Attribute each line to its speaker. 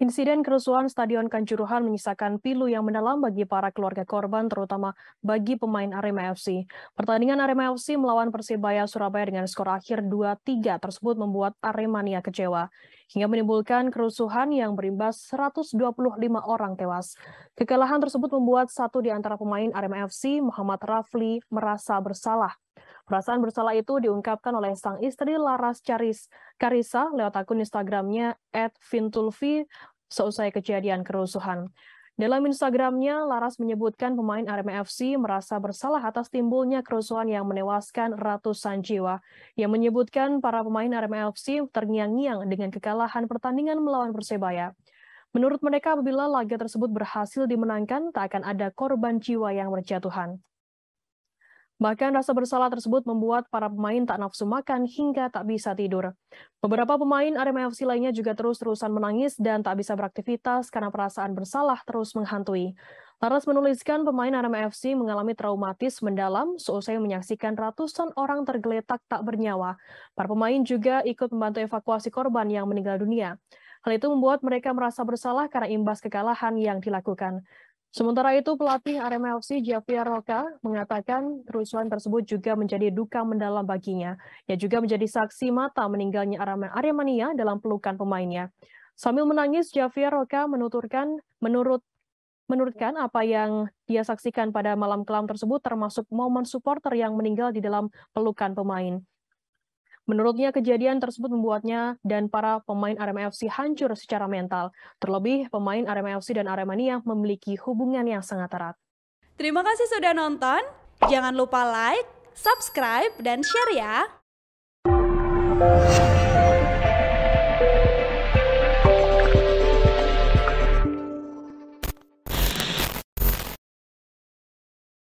Speaker 1: Insiden kerusuhan Stadion Kanjuruhan menyisakan pilu yang mendalam bagi para keluarga korban, terutama bagi pemain Arema FC. Pertandingan Arema FC melawan Persibaya Surabaya dengan skor akhir 2-3 tersebut membuat Aremania kecewa, hingga menimbulkan kerusuhan yang berimbas 125 orang tewas. Kekalahan tersebut membuat satu di antara pemain Arema FC, Muhammad Rafli, merasa bersalah Perasaan bersalah itu diungkapkan oleh sang istri Laras Caris Karisa lewat akun Instagramnya @fintulvi seusai kejadian kerusuhan. Dalam Instagramnya, Laras menyebutkan pemain Arema FC merasa bersalah atas timbulnya kerusuhan yang menewaskan ratusan jiwa. Ia menyebutkan para pemain Arema FC terngiang-ngiang dengan kekalahan pertandingan melawan Persebaya. Menurut mereka, apabila laga tersebut berhasil dimenangkan, tak akan ada korban jiwa yang berjatuhan. Bahkan rasa bersalah tersebut membuat para pemain tak nafsu makan hingga tak bisa tidur. Beberapa pemain Arema FC lainnya juga terus-terusan menangis dan tak bisa beraktivitas karena perasaan bersalah terus menghantui. Laras menuliskan pemain Arema FC mengalami traumatis mendalam seusai menyaksikan ratusan orang tergeletak tak bernyawa. Para pemain juga ikut membantu evakuasi korban yang meninggal dunia. Hal itu membuat mereka merasa bersalah karena imbas kekalahan yang dilakukan. Sementara itu, pelatih Arema FC Javier Roca mengatakan kerusuhan tersebut juga menjadi duka mendalam baginya. Ia juga menjadi saksi mata meninggalnya Arema Aremania dalam pelukan pemainnya. Sambil menangis, Javier Roca menuturkan menurut menurutkan apa yang dia saksikan pada malam kelam tersebut termasuk momen supporter yang meninggal di dalam pelukan pemain. Menurutnya kejadian tersebut membuatnya dan para pemain Arema FC hancur secara mental. Terlebih pemain Arema FC dan Aremania memiliki hubungan yang sangat erat. Terima
Speaker 2: kasih sudah nonton. Jangan lupa like, subscribe,
Speaker 1: dan share ya.